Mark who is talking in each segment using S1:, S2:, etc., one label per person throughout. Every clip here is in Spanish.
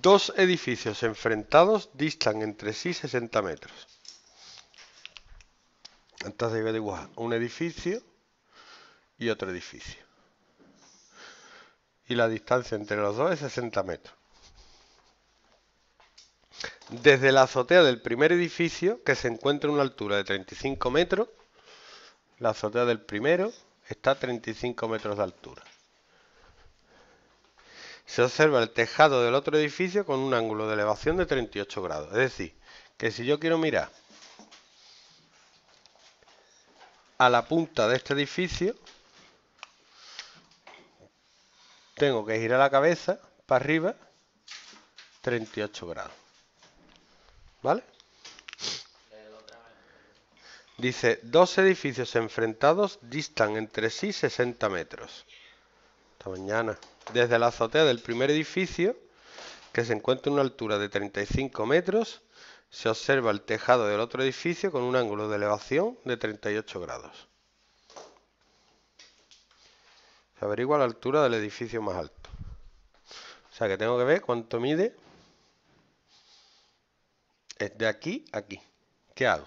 S1: Dos edificios enfrentados distan entre sí 60 metros. Entonces de a dibujar un edificio y otro edificio. Y la distancia entre los dos es 60 metros. Desde la azotea del primer edificio, que se encuentra a una altura de 35 metros, la azotea del primero está a 35 metros de altura se observa el tejado del otro edificio con un ángulo de elevación de 38 grados. Es decir, que si yo quiero mirar a la punta de este edificio, tengo que girar la cabeza para arriba 38 grados. ¿Vale? Dice, dos edificios enfrentados distan entre sí 60 metros. Esta mañana. Desde la azotea del primer edificio, que se encuentra a una altura de 35 metros, se observa el tejado del otro edificio con un ángulo de elevación de 38 grados. Se averigua la altura del edificio más alto. O sea que tengo que ver cuánto mide ...es de aquí a aquí. ¿Qué hago?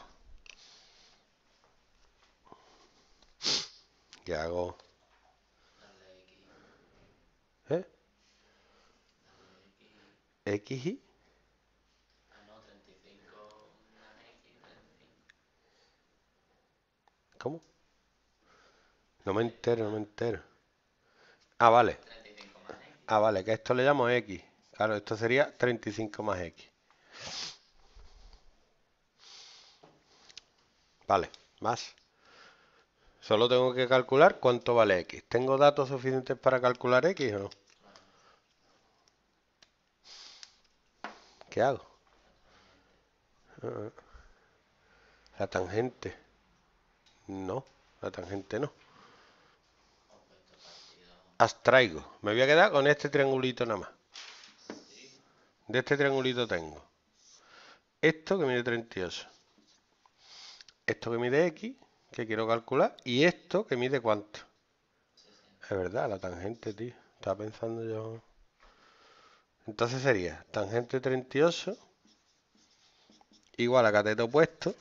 S1: ¿Qué hago? ¿Eh? X y. ¿Cómo? No me entero, no me entero. Ah, vale. Ah, vale, que esto le llamo X. Claro, esto sería 35 más X. Vale, más. Solo tengo que calcular cuánto vale X. ¿Tengo datos suficientes para calcular X o no? ¿Qué hago? Ah, la tangente. No, la tangente no. Abstraigo. Me voy a quedar con este triangulito nada más. De este triangulito tengo. Esto que mide 38. Esto que mide X que quiero calcular. ¿Y esto que mide cuánto? Es verdad, la tangente, tío. Estaba pensando yo. Entonces sería tangente 38 igual a cateto opuesto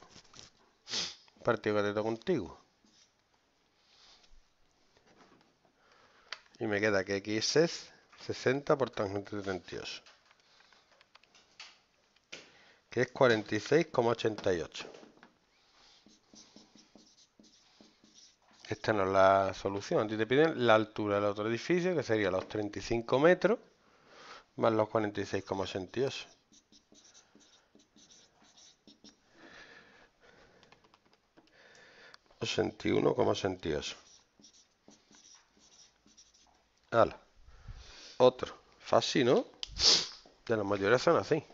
S1: partido cateto contiguo. Y me queda que x es 60 por tangente 38. Que es 46,88. esta no es la solución. A ti te piden la altura del otro edificio, que sería los 35 metros, más los 46,68. como Ala. Otro. Fácil, ¿no? De la mayoría son así.